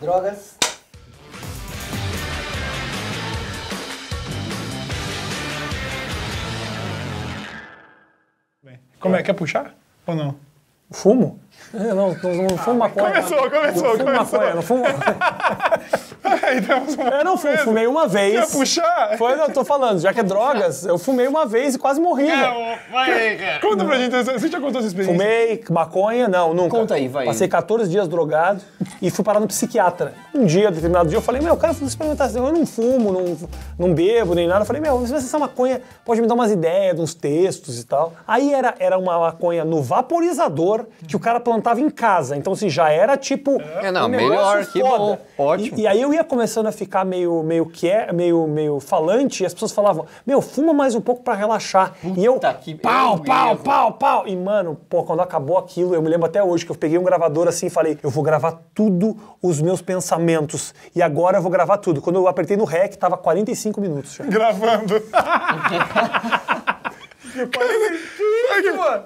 drogas. Como é? Quer puxar ou não? Fumo? Não, não, não fumo ah, maconha. Começou, começou, fumo começou. Maconha, não fumo maconha. Né? Eu não fumo, fumei uma vez. Quer puxar? Foi eu tô falando, já que é drogas, eu fumei uma vez e quase morri. É, vai aí, cara. Conta pra hum. gente, você já contou essa experiência? Fumei maconha, não, nunca. Conta aí, vai. Passei 14 dias drogado e fui parar no psiquiatra. Um dia, determinado dia, eu falei, meu, eu quero experimentar Eu não fumo, não, não bebo, nem nada. Eu falei, meu, se essa maconha pode me dar umas ideias, uns textos e tal. Aí era, era uma maconha no vaporizador que o cara plantava em casa. Então, assim, já era tipo. É, não, um melhor, que foda. bom. Ótimo. E, e aí eu ia comer começando a ficar meio meio que é, meio meio falante, e as pessoas falavam: "Meu, fuma mais um pouco para relaxar". Puta e eu que pau, eu pau, pau, pau. E mano, pô, quando acabou aquilo, eu me lembro até hoje que eu peguei um gravador assim e falei: "Eu vou gravar tudo os meus pensamentos e agora eu vou gravar tudo". Quando eu apertei no rec, tava 45 minutos já. Gravando. Meu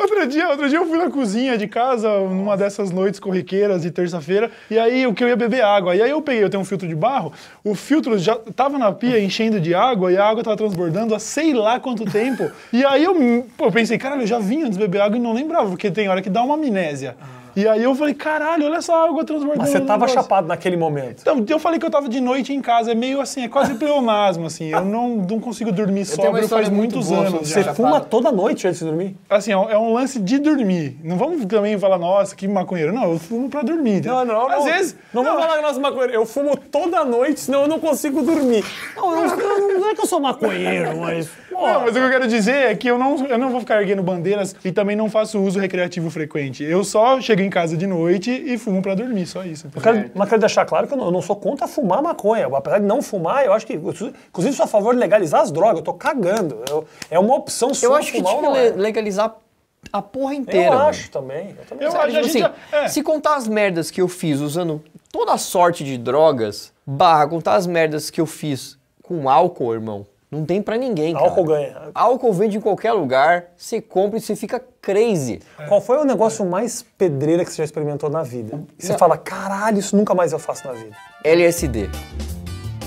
outro dia, outro dia eu fui na cozinha de casa, numa dessas noites corriqueiras de terça-feira, e aí o que eu ia beber água. E aí eu peguei, eu tenho um filtro de barro, o filtro já tava na pia enchendo de água e a água tava transbordando há sei lá quanto tempo. E aí eu, pô, eu pensei, cara, eu já vinha antes beber água e não lembrava, porque tem hora que dá uma amnésia. Ah. E aí eu falei, caralho, olha essa água transbordando. Mas você tava negócio. chapado naquele momento. Então, eu falei que eu tava de noite em casa, é meio assim, é quase pleonasmo, assim. Eu não, não consigo dormir sóbrio faz muitos anos. Você já. fuma toda noite antes de dormir? Assim, é, é um lance de dormir. Não vamos também falar, nossa, que maconheiro. Não, eu fumo pra dormir. Não, não, Às não. vezes... Não, não vamos falar, nossa, maconheiro. Eu fumo toda noite, senão eu não consigo dormir. Não, não, não é que eu sou maconheiro, mas... Não, mas o que eu quero dizer é que eu não, eu não vou ficar erguendo bandeiras e também não faço uso recreativo frequente. Eu só chego em casa de noite e fumo para dormir, só isso. Eu quero, mas quero deixar claro que eu não, eu não, sou contra fumar maconha. Apesar de não fumar, eu acho que. Inclusive, sou a favor de legalizar as drogas. Eu tô cagando. Eu, é uma opção só. Eu acho que tipo é. legalizar a porra inteira. Eu acho também. Eu, também eu acho, tipo assim, já, é. Se contar as merdas que eu fiz usando toda a sorte de drogas, barra contar as merdas que eu fiz com álcool, irmão, não tem para ninguém. Cara. Álcool ganha. Álcool vende em qualquer lugar, você compra e você fica crazy. É. Qual foi o negócio mais pedreira que você já experimentou na vida? E você Não. fala, caralho, isso nunca mais eu faço na vida. LSD.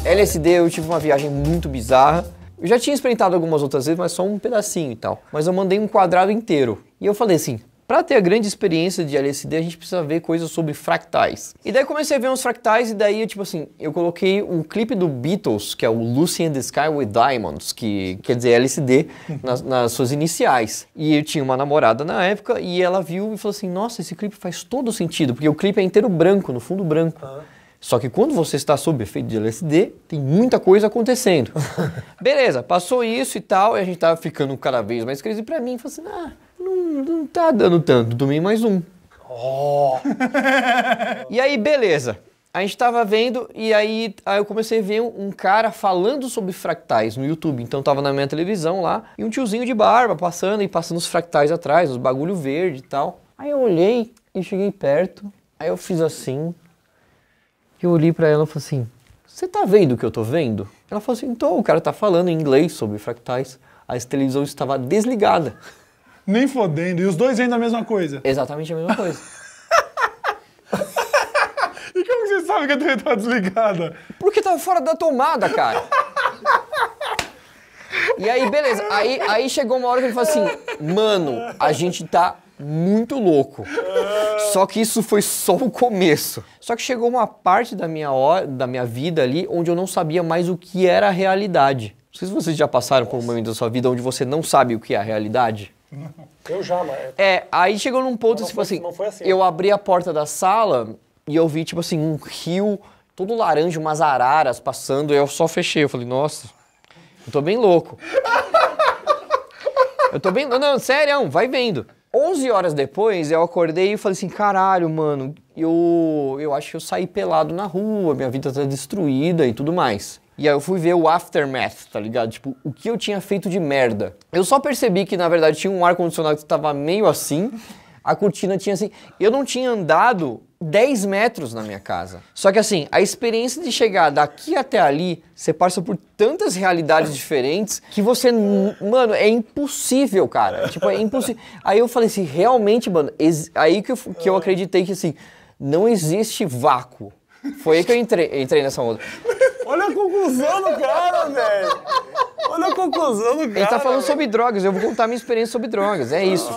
LSD, eu tive uma viagem muito bizarra. Eu já tinha experimentado algumas outras vezes, mas só um pedacinho e tal. Mas eu mandei um quadrado inteiro. E eu falei assim: para ter a grande experiência de LSD, a gente precisa ver coisas sobre fractais. E daí comecei a ver uns fractais e daí, tipo assim, eu coloquei o clipe do Beatles, que é o Lucy in the Sky with Diamonds, que quer dizer LSD, nas, nas suas iniciais. E eu tinha uma namorada na época e ela viu e falou assim, nossa, esse clipe faz todo sentido, porque o clipe é inteiro branco, no fundo branco. Ah. Só que quando você está sob efeito de LSD, tem muita coisa acontecendo. Beleza, passou isso e tal, e a gente tava ficando cada vez mais crazy. E pra mim, falou assim, ah não, não tá dando tanto, tomei mais um. Oh. e aí, beleza. A gente tava vendo e aí, aí eu comecei a ver um, um cara falando sobre fractais no YouTube. Então tava na minha televisão lá e um tiozinho de barba passando e passando os fractais atrás, os bagulho verde e tal. Aí eu olhei e cheguei perto. Aí eu fiz assim. Eu olhei para ela e falei assim: "Você tá vendo o que eu tô vendo?" Ela falou assim: "Então, o cara tá falando em inglês sobre fractais." A televisão estava desligada. Nem fodendo. E os dois ainda a mesma coisa. Exatamente a mesma coisa. e como você sabe que a TV tá desligada? Porque tava tá fora da tomada, cara. E aí, beleza. Aí, aí chegou uma hora que ele falou assim: Mano, a gente tá muito louco. Só que isso foi só o começo. Só que chegou uma parte da minha, hora, da minha vida ali onde eu não sabia mais o que era a realidade. Não sei se vocês já passaram por um momento da sua vida onde você não sabe o que é a realidade. Eu já, mas... É-, é, aí chegou num ponto, não tipo foi, assim, não foi assim, eu abri a porta da sala e eu vi, tipo assim, um rio todo laranja, umas araras passando, e eu só fechei. Eu falei, nossa, eu tô bem louco. eu tô bem... Não, sério, vai vendo. 11 horas depois, eu acordei e falei assim, caralho, mano, eu, eu acho que eu saí pelado na rua, minha vida tá destruída e tudo mais. E aí eu fui ver o aftermath, tá ligado? Tipo, o que eu tinha feito de merda. Eu só percebi que, na verdade, tinha um ar-condicionado que tava meio assim, a cortina tinha assim. Eu não tinha andado 10 metros na minha casa. Só que assim, a experiência de chegar daqui até ali, você passa por tantas realidades diferentes que você. Mano, é impossível, cara. Tipo, é impossível. Aí eu falei assim, realmente, mano, aí que eu, que eu acreditei que assim, não existe vácuo. Foi aí que eu entrei, entrei nessa onda. Olha a conclusão do cara, velho. Olha a conclusão do cara. Ele tá falando véio. sobre drogas, eu vou contar minha experiência sobre drogas, é isso.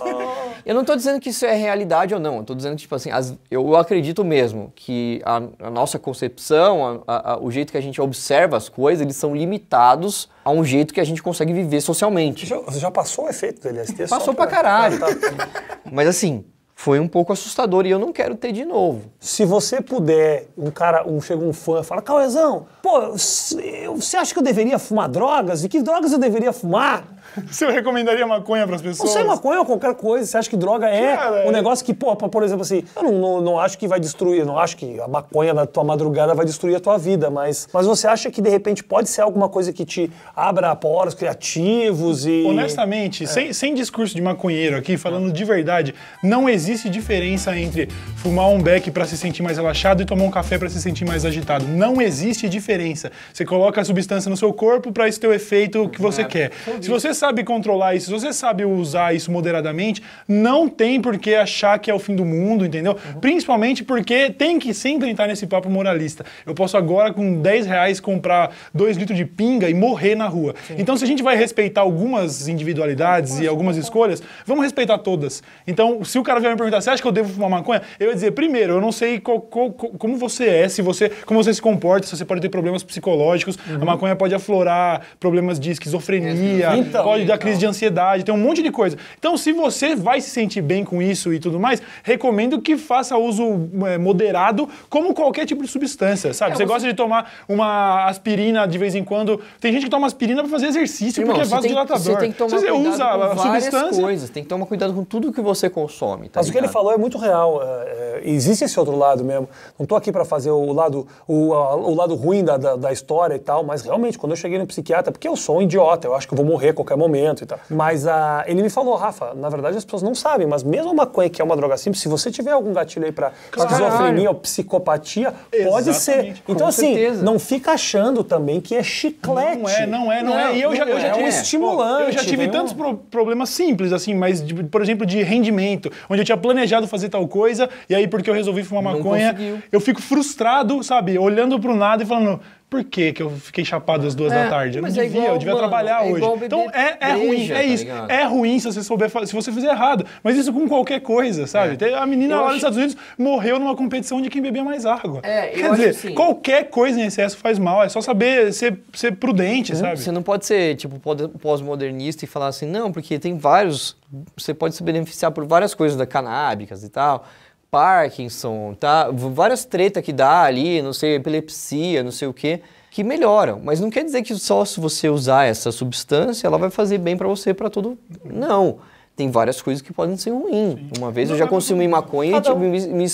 Eu não tô dizendo que isso é realidade ou não, eu tô dizendo que, tipo assim, as, eu acredito mesmo que a, a nossa concepção, a, a, o jeito que a gente observa as coisas, eles são limitados a um jeito que a gente consegue viver socialmente. Você já, você já passou o efeito do LSD? Passou pra, pra caralho. Tá, tá. Mas assim, foi um pouco assustador e eu não quero ter de novo. Se você puder, um cara, um chega um fã e fala, Cauezão, pô, você acha que eu deveria fumar drogas? E que drogas eu deveria fumar? Você recomendaria maconha para as pessoas? Não sei, maconha ou qualquer coisa. Você acha que droga é Cara, um é... negócio que, pô, por exemplo, assim, eu não, não, não, acho que vai destruir, não acho que a maconha da tua madrugada vai destruir a tua vida, mas, mas você acha que de repente pode ser alguma coisa que te abra poros criativos e. Honestamente, é. sem, sem discurso de maconheiro aqui, falando de verdade, não existe diferença entre fumar um beck para se sentir mais relaxado e tomar um café para se sentir mais agitado. Não existe diferença. Você coloca a substância no seu corpo para esse o efeito que você é. quer. Se você sabe sabe controlar isso, se você sabe usar isso moderadamente, não tem por que achar que é o fim do mundo, entendeu? Uhum. Principalmente porque tem que sempre entrar nesse papo moralista. Eu posso agora, com 10 reais, comprar 2 litros de pinga e morrer na rua. Sim. Então, se a gente vai respeitar algumas individualidades e algumas né? escolhas, vamos respeitar todas. Então, se o cara vier me perguntar, você acha que eu devo fumar maconha? Eu ia dizer, primeiro, eu não sei como você é, se você, como você se comporta, se você pode ter problemas psicológicos, uhum. a maconha pode aflorar problemas de esquizofrenia, então, pode da crise de então. ansiedade, tem um monte de coisa. Então, se você vai se sentir bem com isso e tudo mais, recomendo que faça uso é, moderado, como qualquer tipo de substância, sabe? É, você, você gosta de tomar uma aspirina de vez em quando. Tem gente que toma aspirina para fazer exercício, Irmão, porque é vasodilatador. Você tem que tomar você usa com várias substância. coisas, tem que tomar cuidado com tudo que você consome. Tá Mas ligado? o que ele falou é muito real. É, é, existe esse outro lado mesmo. Não estou aqui para fazer o lado, o, o lado ruim da, da, da história e tal, mas realmente, quando eu cheguei no psiquiatra, porque eu sou um idiota, eu acho que eu vou morrer a qualquer momento momento e tal. Mas a, ele me falou, Rafa, na verdade as pessoas não sabem, mas mesmo a maconha, que é uma droga simples, se você tiver algum gatilho aí pra claro. esquizofrenia ou psicopatia, Exatamente. pode ser. Então, Com assim, certeza. não fica achando também que é chiclete. Não é, não é, não, não é. E eu já, eu já é tive. Um estimulante. Pô, eu já tive tantos pro problemas simples, assim, mas, de, por exemplo, de rendimento, onde eu tinha planejado fazer tal coisa, e aí, porque eu resolvi fumar maconha, eu fico frustrado, sabe, olhando pro nada e falando por que, que eu fiquei chapado às duas é, da tarde? Eu não é devia, é igual, eu devia mano, trabalhar é hoje. Então é, é ruim, é tá isso. é ruim se você souber se você fizer errado. Mas isso com qualquer coisa, sabe? É. A menina eu lá acho... nos Estados Unidos morreu numa competição de quem bebia mais água. É, Quer dizer, assim, qualquer coisa em excesso faz mal. É só saber ser, ser prudente, uhum. sabe? Você não pode ser, tipo, pós-modernista e falar assim, não, porque tem vários. Você pode se beneficiar por várias coisas da canábicas e tal. Parkinson, tá? Várias tretas que dá ali, não sei, epilepsia, não sei o quê, que melhoram. Mas não quer dizer que só se você usar essa substância, ela vai fazer bem para você, para todo... Não tem várias coisas que podem ser ruins. Uma vez eu já consumi maconha e tipo, me, me,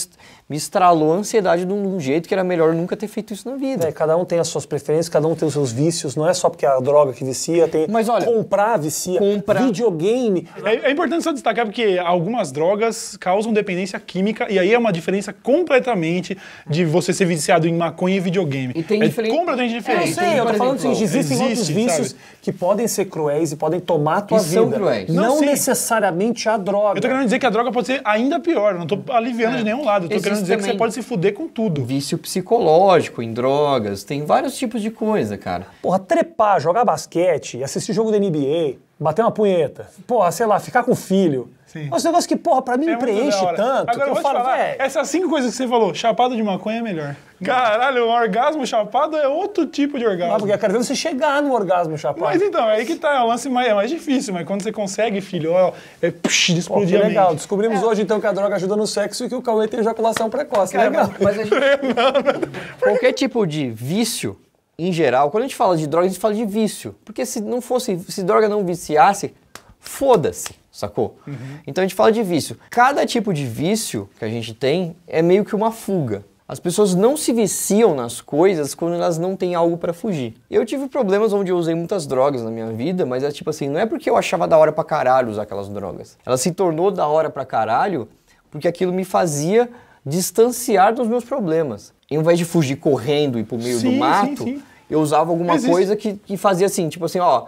me estralou a ansiedade de um, jeito que era melhor nunca ter feito isso na vida. É, cada um tem as suas preferências, cada um tem os seus vícios, não é só porque a droga que vicia, tem Mas olha, comprar vicia, videogame. É, é, importante só destacar porque algumas drogas causam dependência química e aí é uma diferença completamente de você ser viciado em maconha e videogame. E tem é diferente... completamente diferente. É, eu sei, tem, eu tô falando assim, existem existe, outros vícios sabe? que podem ser cruéis e podem tomar a tua e vida. São cruéis. Não, não necessariamente a droga. Eu tô querendo dizer que a droga pode ser ainda pior, não tô aliviando de nenhum lado, eu tô Existe querendo dizer também. que você pode se fuder com tudo. Vício psicológico, em drogas, tem vários tipos de coisa, cara. Porra, trepar, jogar basquete, assistir jogo da NBA, bater uma punheta, porra, sei lá, ficar com o filho. Sim. É negócio que, porra, pra mim é me preenche tanto. Agora, eu vou falo, te falar, véio... essas cinco coisas que você falou, chapada de maconha é melhor. Caralho, um orgasmo chapado é outro tipo de orgasmo. Não, porque acredito você chegar no orgasmo chapado. Mas então, é aí que tá, é o lance mais, é mais difícil, mas quando você consegue, filho, ó, é psh, explodir Pô, legal, descobrimos é. hoje então que a droga ajuda no sexo e que o Cauê tem ejaculação precoce, legal. Mas, mas a gente... Qualquer tipo de vício, em geral, quando a gente fala de droga, a gente fala de vício. Porque se não fosse, se droga não viciasse, foda-se, sacou? Uhum. Então a gente fala de vício. Cada tipo de vício que a gente tem é meio que uma fuga. As pessoas não se viciam nas coisas quando elas não têm algo para fugir. Eu tive problemas onde eu usei muitas drogas na minha vida, mas é tipo assim, não é porque eu achava da hora para caralho usar aquelas drogas. Ela se tornou da hora para caralho porque aquilo me fazia distanciar dos meus problemas. Em vez de fugir correndo e pro meio sim, do mato, sim, sim. eu usava alguma Existe. coisa que, que fazia assim, tipo assim, ó,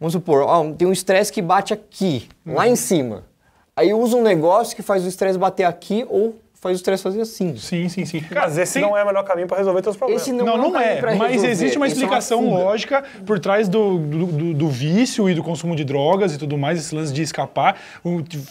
vamos supor, ó, tem um estresse que bate aqui, lá uhum. em cima. Aí eu uso um negócio que faz o estresse bater aqui ou faz os três fazer assim. Sim, sim, sim. Cara, esse sim. não é o melhor caminho para resolver teus problemas. Esse não, não, é, não é mas resolver. existe uma explicação é uma lógica por trás do, do, do, do, vício e do consumo de drogas e tudo mais, esse lance de escapar.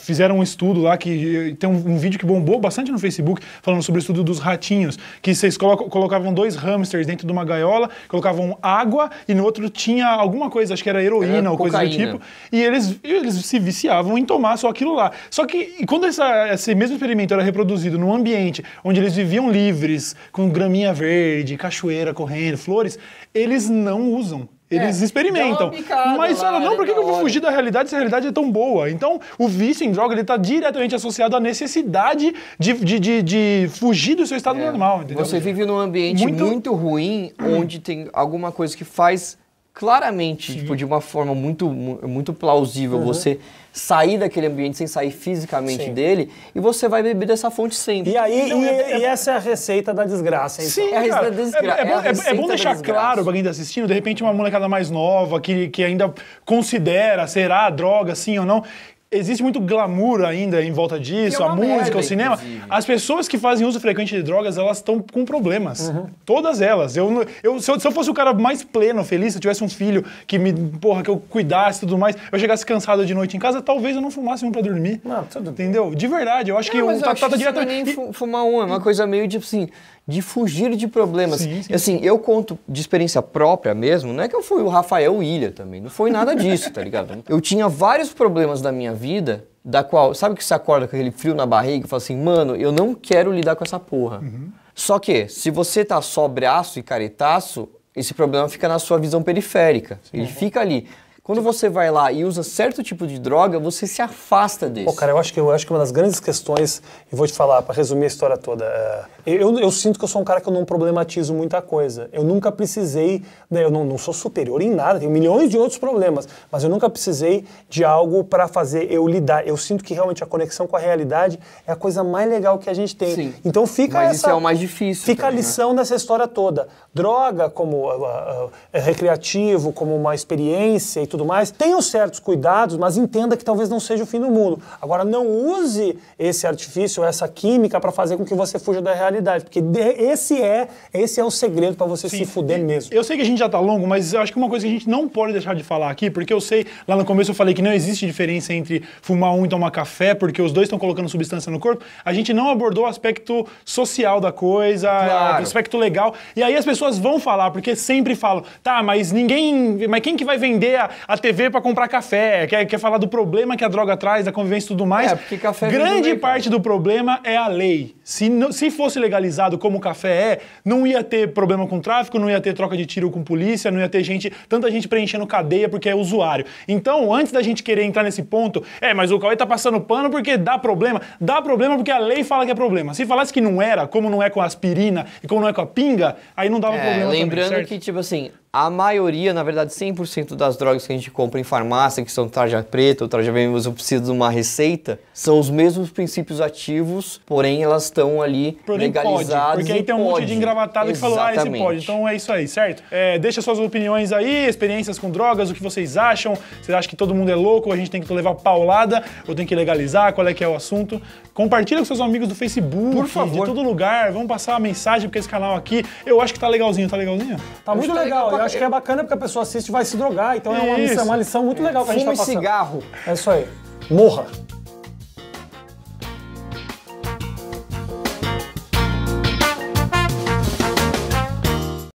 fizeram um estudo lá que eh, tem um, um, vídeo que bombou bastante no Facebook falando sobre o estudo dos ratinhos, que vocês colocavam dois hamsters dentro de uma gaiola, colocavam água e no outro tinha alguma coisa, acho que era heroína era ou cocaína. coisa do tipo, e eles, eles se viciavam em tomar só aquilo lá. Só que quando essa, esse mesmo experimento era reproduzido num ambiente onde eles viviam livres, com graminha verde, cachoeira correndo, flores, eles não usam. Eles é, experimentam. mas fala, não, por que, eu vou fugir da realidade se a realidade é tão boa? Então, o vício em droga está diretamente associado à necessidade de, de, de, de fugir do seu estado é, normal. Entendeu? Você vive num ambiente muito, muito ruim, onde tem alguma coisa que faz claramente, tipo, de uma forma muito, muito plausível, uhum. você sair daquele ambiente sem sair fisicamente Sim. dele, e você vai beber dessa fonte sempre. E aí, então, e, é, é, e essa é a receita da desgraça, então. Sim, é a receita da desgraça. É, é, é bom, bom deixar claro para quem está assistindo, de repente uma molecada mais nova, que, que ainda considera, será droga, sim ou não, existe muito glamour ainda em volta disso, a música, merda, o cinema. Inclusive. As pessoas que fazem uso frequente de drogas, elas estão com problemas. Uhum. Todas elas. Eu, eu, se, eu, se eu fosse o cara mais pleno, feliz, se eu tivesse um filho que me, porra, que eu cuidasse e tudo mais, eu chegasse cansado de noite em casa, talvez eu não fumasse um pra dormir. Não, tudo Entendeu? De verdade, eu acho não, que o Tata tá, tá diretamente... Nem fumar um, é uma coisa meio tipo assim, de fugir de problemas. Sim, sim. Assim, eu conto de experiência própria mesmo, não é que eu fui o Rafael Ilha também, não foi nada disso, tá ligado? Eu tinha vários problemas da minha vida, da qual, sabe que você acorda com aquele frio na barriga e fala assim, mano, eu não quero lidar com essa porra. Uhum. Só que, se você tá só braço e caretaço, esse problema fica na sua visão periférica, sim. ele fica ali. Quando você vai lá e usa certo tipo de droga, você se afasta dele. Pô, cara, eu acho que eu acho que uma das grandes questões, e vou te falar para resumir a história toda, é, eu, eu, sinto que eu sou um cara que eu não problematizo muita coisa. Eu nunca precisei, né, eu não, não, sou superior em nada, tenho milhões de outros problemas, mas eu nunca precisei de algo para fazer eu lidar. Eu sinto que realmente a conexão com a realidade é a coisa mais legal que a gente tem. Sim. Então fica mas essa, isso é o mais difícil. Fica também, a né? lição né? dessa história toda. Droga como uh, uh, recreativo, como uma experiência e tudo tudo mais, tenha certos cuidados, mas entenda que talvez não seja o fim do mundo. Agora, não use esse artifício, essa química para fazer com que você fuja da realidade, porque esse é esse é o segredo para você Sim. se fuder mesmo. Eu sei que a gente já tá longo, mas eu acho que uma coisa que a gente não pode deixar de falar aqui, porque eu sei, lá no começo eu falei que não existe diferença entre fumar um e tomar café, porque os dois estão colocando substância no corpo, a gente não abordou o aspecto social da coisa, claro. o aspecto legal, e aí as pessoas vão falar, porque sempre falam, tá, mas ninguém, mas quem que vai vender a, a TV para comprar café, quer, quer falar do problema que a droga traz, da convivência e tudo mais. É, porque café Grande parte do problema é a lei. Se, se fosse legalizado como o café é, não ia ter problema com tráfico, não ia ter troca de tiro com polícia, não ia ter gente, tanta gente preenchendo cadeia porque é usuário. Então, antes da gente querer entrar nesse ponto, é, mas o Cauê tá passando pano porque dá problema. Dá problema porque a lei fala que é problema. Se falasse que não era, como não é com a aspirina e como não é com a pinga, aí não dava é, problema. Lembrando também, que, tipo assim, a maioria, na verdade 100% das drogas que a gente compra em farmácia, que são tarja preta ou tarja vermelha, eu preciso de uma receita, são os mesmos princípios ativos, porém elas estão ali porém legalizadas. Pode, porque aí tem um pode. monte de engravatado que falou, ah, esse pode. Então é isso aí, certo? É, deixa suas opiniões aí, experiências com drogas, o que vocês acham. Vocês acham que todo mundo é louco, a gente tem que levar paulada, ou tem que legalizar, qual é que é o assunto? Compartilha com seus amigos do Facebook, Por favor. de todo lugar. Vamos passar a mensagem, porque esse canal aqui, eu acho que tá legalzinho, tá legalzinho? Tá muito tá legal. legal eu acho que é bacana porque a pessoa assiste e vai se drogar. Então é uma, lição, é uma lição, muito legal que a gente Fume tá passando. cigarro. É isso aí. Morra.